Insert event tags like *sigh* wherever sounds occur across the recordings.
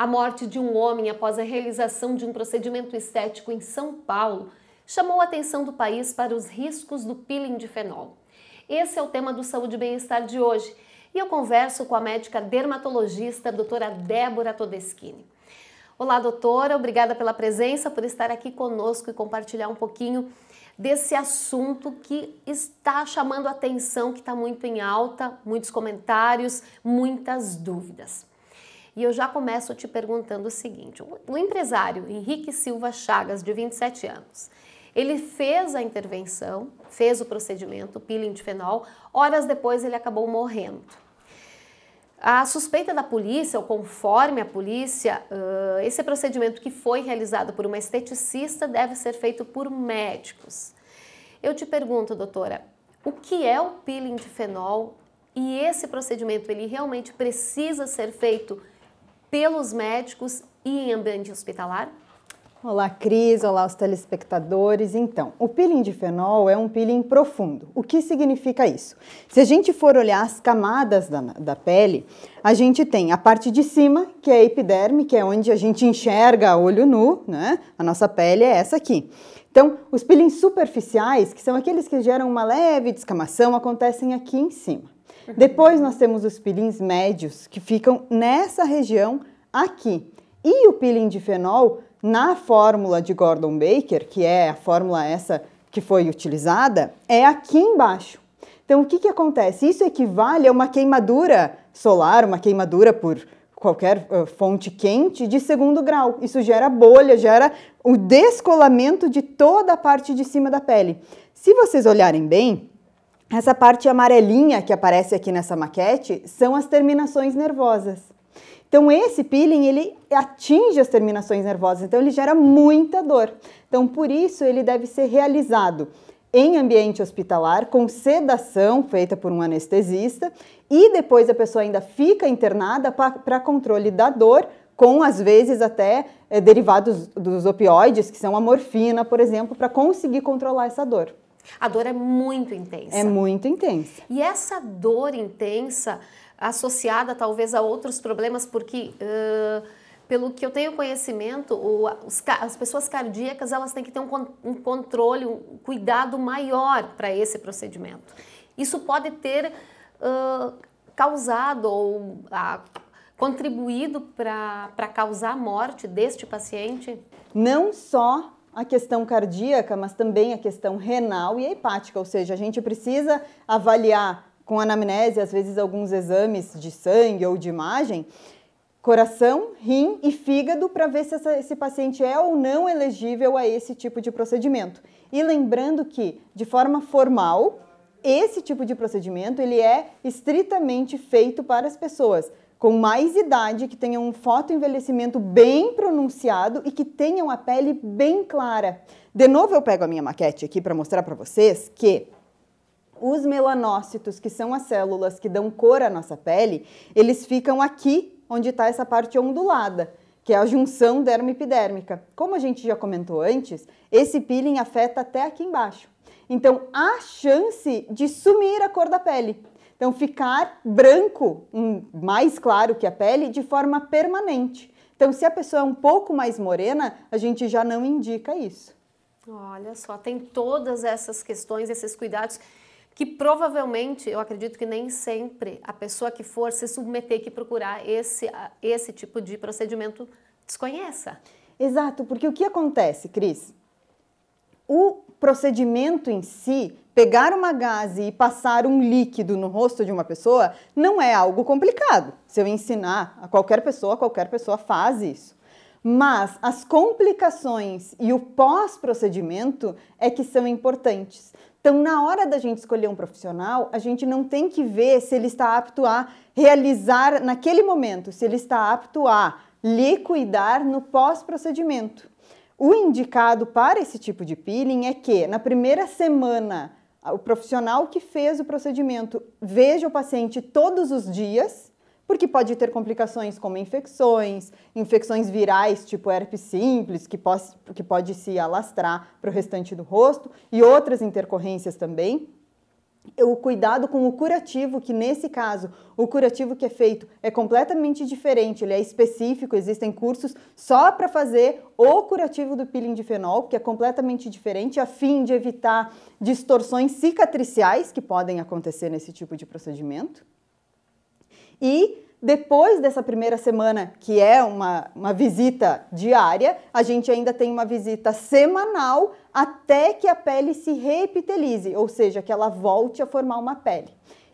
A morte de um homem após a realização de um procedimento estético em São Paulo chamou a atenção do país para os riscos do peeling de fenol. Esse é o tema do Saúde e Bem-Estar de hoje e eu converso com a médica dermatologista, doutora Débora Todeschini. Olá, doutora, obrigada pela presença, por estar aqui conosco e compartilhar um pouquinho desse assunto que está chamando a atenção, que está muito em alta, muitos comentários, muitas dúvidas. E eu já começo te perguntando o seguinte: o empresário Henrique Silva Chagas, de 27 anos, ele fez a intervenção, fez o procedimento, peeling de fenol, horas depois ele acabou morrendo. A suspeita da polícia, ou conforme a polícia, uh, esse procedimento que foi realizado por uma esteticista deve ser feito por médicos. Eu te pergunto, doutora, o que é o peeling de fenol e esse procedimento ele realmente precisa ser feito pelos médicos e em ambiente hospitalar? Olá, Cris. Olá, os telespectadores. Então, o peeling de fenol é um peeling profundo. O que significa isso? Se a gente for olhar as camadas da, da pele, a gente tem a parte de cima, que é a epiderme, que é onde a gente enxerga a olho nu, né? A nossa pele é essa aqui. Então, os peelings superficiais, que são aqueles que geram uma leve descamação, acontecem aqui em cima. Depois nós temos os peelings médios, que ficam nessa região aqui. E o peeling de fenol, na fórmula de Gordon Baker, que é a fórmula essa que foi utilizada, é aqui embaixo. Então, o que, que acontece? Isso equivale a uma queimadura solar, uma queimadura por qualquer uh, fonte quente de segundo grau. Isso gera bolha, gera o descolamento de toda a parte de cima da pele. Se vocês olharem bem, essa parte amarelinha que aparece aqui nessa maquete são as terminações nervosas. Então esse peeling ele atinge as terminações nervosas, então ele gera muita dor. Então por isso ele deve ser realizado em ambiente hospitalar com sedação feita por um anestesista e depois a pessoa ainda fica internada para controle da dor com às vezes até é, derivados dos opioides, que são a morfina, por exemplo, para conseguir controlar essa dor. A dor é muito intensa. É muito intensa. E essa dor intensa, associada talvez a outros problemas, porque. Uh, pelo que eu tenho conhecimento, as pessoas cardíacas elas têm que ter um, um controle, um cuidado maior para esse procedimento. Isso pode ter uh, causado ou uh, contribuído para causar a morte deste paciente? Não só a questão cardíaca, mas também a questão renal e hepática, ou seja, a gente precisa avaliar com anamnese, às vezes alguns exames de sangue ou de imagem, coração, rim e fígado para ver se essa, esse paciente é ou não elegível a esse tipo de procedimento. E lembrando que, de forma formal, esse tipo de procedimento ele é estritamente feito para as pessoas com mais idade, que tenham um fotoenvelhecimento bem pronunciado e que tenham a pele bem clara. De novo, eu pego a minha maquete aqui para mostrar para vocês que os melanócitos, que são as células que dão cor à nossa pele, eles ficam aqui, onde está essa parte ondulada, que é a junção dermo-epidérmica. Como a gente já comentou antes, esse peeling afeta até aqui embaixo. Então, há chance de sumir a cor da pele. Então, ficar branco, hum, mais claro que a pele, de forma permanente. Então, se a pessoa é um pouco mais morena, a gente já não indica isso. Olha só, tem todas essas questões, esses cuidados que provavelmente, eu acredito que nem sempre a pessoa que for se submeter, que procurar esse, esse tipo de procedimento, desconheça. Exato, porque o que acontece, Cris? O procedimento em si, pegar uma gaze e passar um líquido no rosto de uma pessoa, não é algo complicado. Se eu ensinar a qualquer pessoa, qualquer pessoa faz isso. Mas as complicações e o pós-procedimento é que são importantes. Então, na hora da gente escolher um profissional, a gente não tem que ver se ele está apto a realizar naquele momento, se ele está apto a lhe cuidar no pós-procedimento. O indicado para esse tipo de peeling é que na primeira semana o profissional que fez o procedimento veja o paciente todos os dias, porque pode ter complicações como infecções, infecções virais tipo herpes simples, que pode, que pode se alastrar para o restante do rosto, e outras intercorrências também o cuidado com o curativo, que nesse caso o curativo que é feito é completamente diferente, ele é específico, existem cursos só para fazer o curativo do peeling de fenol, que é completamente diferente, a fim de evitar distorções cicatriciais que podem acontecer nesse tipo de procedimento. E depois dessa primeira semana, que é uma, uma visita diária, a gente ainda tem uma visita semanal até que a pele se reepitelize, ou seja, que ela volte a formar uma pele.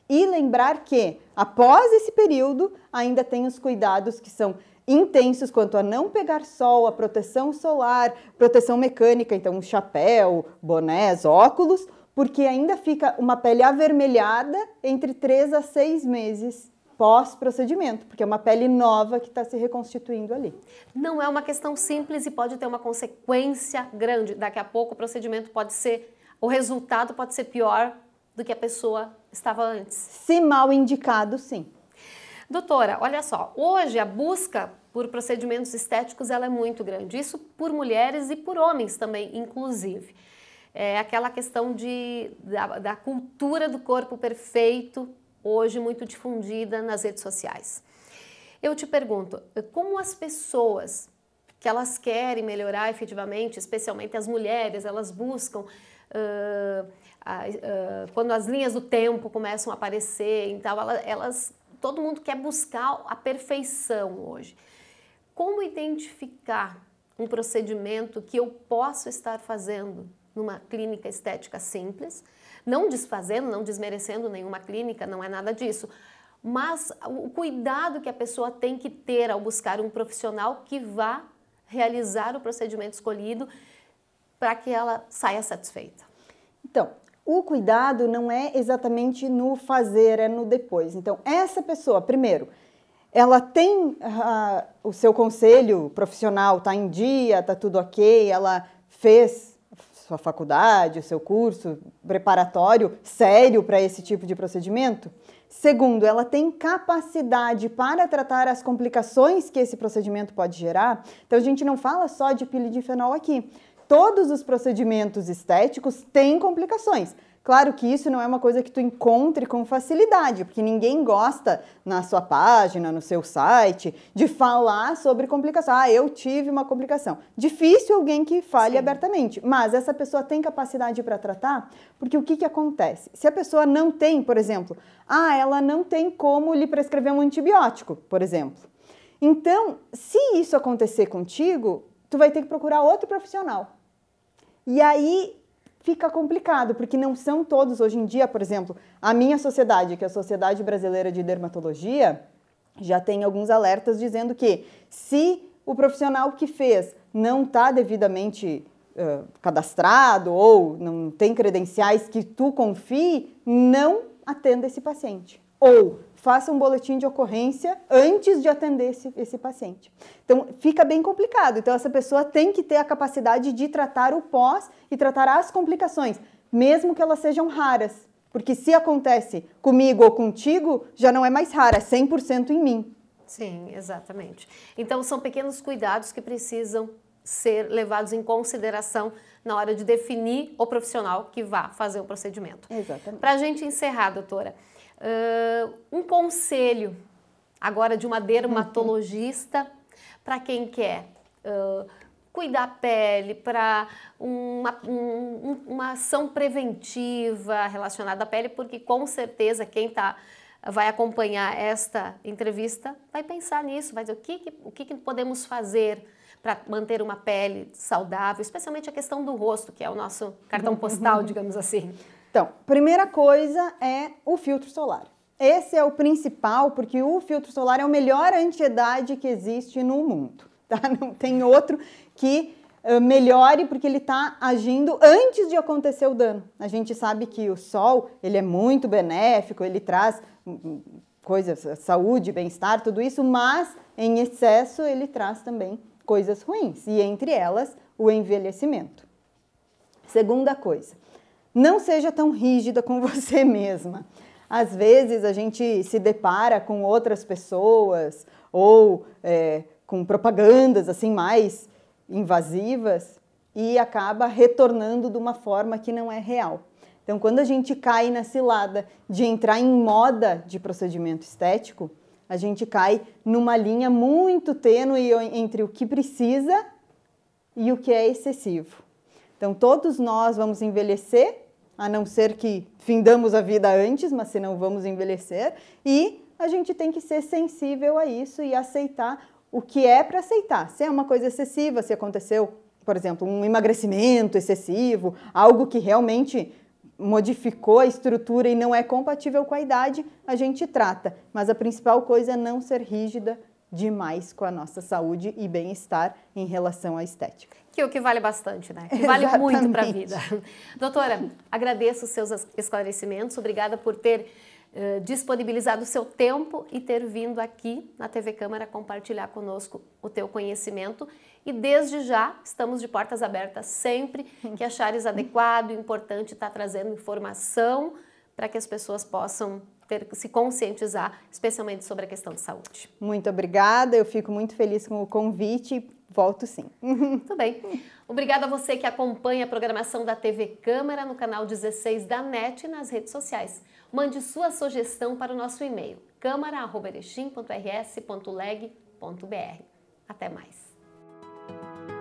E lembrar que, após esse período, ainda tem os cuidados que são intensos quanto a não pegar sol, a proteção solar, proteção mecânica, então um chapéu, bonés, óculos, porque ainda fica uma pele avermelhada entre 3 a 6 meses pós-procedimento, porque é uma pele nova que está se reconstituindo ali. Não é uma questão simples e pode ter uma consequência grande. Daqui a pouco o procedimento pode ser, o resultado pode ser pior do que a pessoa estava antes. Se mal indicado, sim. Doutora, olha só, hoje a busca por procedimentos estéticos ela é muito grande, isso por mulheres e por homens também, inclusive. É aquela questão de, da, da cultura do corpo perfeito, hoje muito difundida nas redes sociais. Eu te pergunto, como as pessoas que elas querem melhorar efetivamente, especialmente as mulheres, elas buscam uh, uh, quando as linhas do tempo começam a aparecer, então elas, todo mundo quer buscar a perfeição hoje. Como identificar um procedimento que eu posso estar fazendo numa clínica estética simples, não desfazendo, não desmerecendo nenhuma clínica, não é nada disso. Mas o cuidado que a pessoa tem que ter ao buscar um profissional que vá realizar o procedimento escolhido para que ela saia satisfeita. Então, o cuidado não é exatamente no fazer, é no depois. Então, essa pessoa, primeiro, ela tem uh, o seu conselho profissional, está em dia, está tudo ok, ela fez sua faculdade, o seu curso preparatório sério para esse tipo de procedimento? Segundo, ela tem capacidade para tratar as complicações que esse procedimento pode gerar? Então a gente não fala só de pilidifenol aqui. Todos os procedimentos estéticos têm complicações. Claro que isso não é uma coisa que tu encontre com facilidade, porque ninguém gosta na sua página, no seu site, de falar sobre complicação. Ah, eu tive uma complicação. Difícil alguém que fale Sim. abertamente, mas essa pessoa tem capacidade para tratar, porque o que, que acontece? Se a pessoa não tem, por exemplo, ah, ela não tem como lhe prescrever um antibiótico, por exemplo. Então, se isso acontecer contigo, tu vai ter que procurar outro profissional. E aí fica complicado, porque não são todos. Hoje em dia, por exemplo, a minha sociedade, que é a Sociedade Brasileira de Dermatologia, já tem alguns alertas dizendo que se o profissional que fez não está devidamente uh, cadastrado ou não tem credenciais que tu confie, não atenda esse paciente. Ou faça um boletim de ocorrência antes de atender esse, esse paciente. Então, fica bem complicado. Então, essa pessoa tem que ter a capacidade de tratar o pós e tratar as complicações, mesmo que elas sejam raras. Porque se acontece comigo ou contigo, já não é mais rara, é 100% em mim. Sim, exatamente. Então, são pequenos cuidados que precisam ser levados em consideração na hora de definir o profissional que vá fazer o procedimento. Exatamente. Para a gente encerrar, doutora, conselho agora de uma dermatologista para quem quer uh, cuidar a pele, para uma, um, uma ação preventiva relacionada à pele, porque com certeza quem está vai acompanhar esta entrevista vai pensar nisso, vai dizer o que, o que podemos fazer para manter uma pele saudável, especialmente a questão do rosto, que é o nosso cartão uhum. postal, digamos assim. Então, primeira coisa é o filtro solar. Esse é o principal, porque o filtro solar é o melhor anti-idade que existe no mundo, *laughs* tá? Não tem outro que eh, melhore, porque ele está agindo antes de acontecer o dano. A gente sabe que o sol, ele é muito benéfico, ele traz hum, hum, coisas, eh, saúde, bem-estar, tudo isso, mas em excesso ele traz também coisas ruins, e entre elas o envelhecimento. Segunda coisa, não seja tão rígida com *laughs* você mesma. Às vezes a gente se depara com outras pessoas ou é, com propagandas assim mais invasivas e acaba retornando de uma forma que não é real. Então, quando a gente cai na cilada de entrar em moda de procedimento estético, a gente cai numa linha muito tênue entre o que precisa e o que é excessivo. Então, todos nós vamos envelhecer a não ser que findamos a vida antes, mas senão vamos envelhecer, e a gente tem que ser sensível a isso e aceitar o que é para aceitar. Se é uma coisa excessiva, se aconteceu, por exemplo, um emagrecimento excessivo, algo que realmente modificou a estrutura e não é compatível com a idade, a gente trata. Mas a principal coisa é não ser rígida demais com a nossa saúde e bem-estar em relação à estética. Que é o que vale bastante, né? Que *laughs* vale Exatamente. muito para a vida. Doutora, agradeço os seus esclarecimentos, obrigada por ter eh, disponibilizado o seu tempo e ter vindo aqui na TV Câmara compartilhar conosco o teu conhecimento e desde já estamos de portas abertas sempre que achares adequado, e importante estar tá trazendo informação para que as pessoas possam ter se conscientizar, especialmente sobre a questão de saúde. Muito obrigada, eu fico muito feliz com o convite. Volto sim. Muito *laughs* bem. Obrigada a você que acompanha a programação da TV Câmara no canal 16 da NET e nas redes sociais. Mande sua sugestão para o nosso e-mail câmara.erechim.rs.leg.br. Até mais.